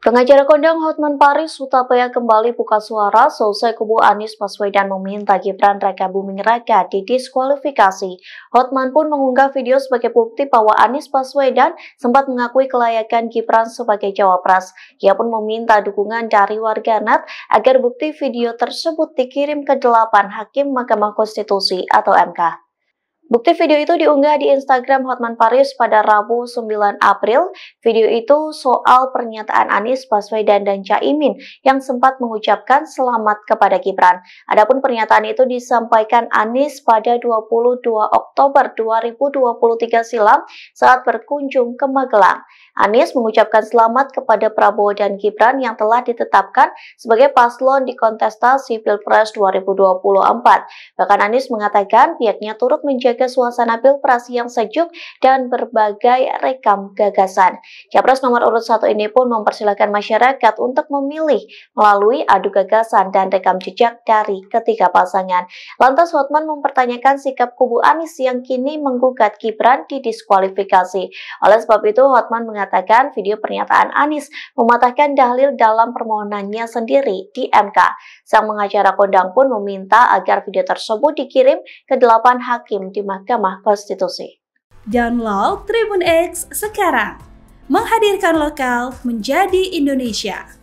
Pengacara kondang Hotman Paris Sutapaya kembali buka suara selesai kubu Anies Baswedan meminta Gibran Raka Buming Raka didiskualifikasi. Hotman pun mengunggah video sebagai bukti bahwa Anies Baswedan sempat mengakui kelayakan Gibran sebagai cawapres. Ia pun meminta dukungan dari warganet agar bukti video tersebut dikirim ke delapan hakim Mahkamah Konstitusi atau MK. Bukti video itu diunggah di Instagram Hotman Paris pada Rabu 9 April. Video itu soal pernyataan Anies Baswedan dan Caimin yang sempat mengucapkan selamat kepada Gibran. Adapun pernyataan itu disampaikan Anies pada 22 Oktober 2023 silam saat berkunjung ke Magelang. Anies mengucapkan selamat kepada Prabowo dan Gibran yang telah ditetapkan sebagai paslon di kontestasi Pilpres 2024. Bahkan Anies mengatakan pihaknya turut menjaga menjaga suasana pilpres yang sejuk dan berbagai rekam gagasan. Capres nomor urut satu ini pun mempersilahkan masyarakat untuk memilih melalui adu gagasan dan rekam jejak dari ketiga pasangan. Lantas Hotman mempertanyakan sikap kubu Anies yang kini menggugat Gibran di diskualifikasi. Oleh sebab itu, Hotman mengatakan video pernyataan Anies mematahkan dalil dalam permohonannya sendiri di MK. Sang pengacara kondang pun meminta agar video tersebut dikirim ke delapan hakim di Mahkamah Konstitusi. Download Tribun X sekarang. Menghadirkan lokal menjadi Indonesia.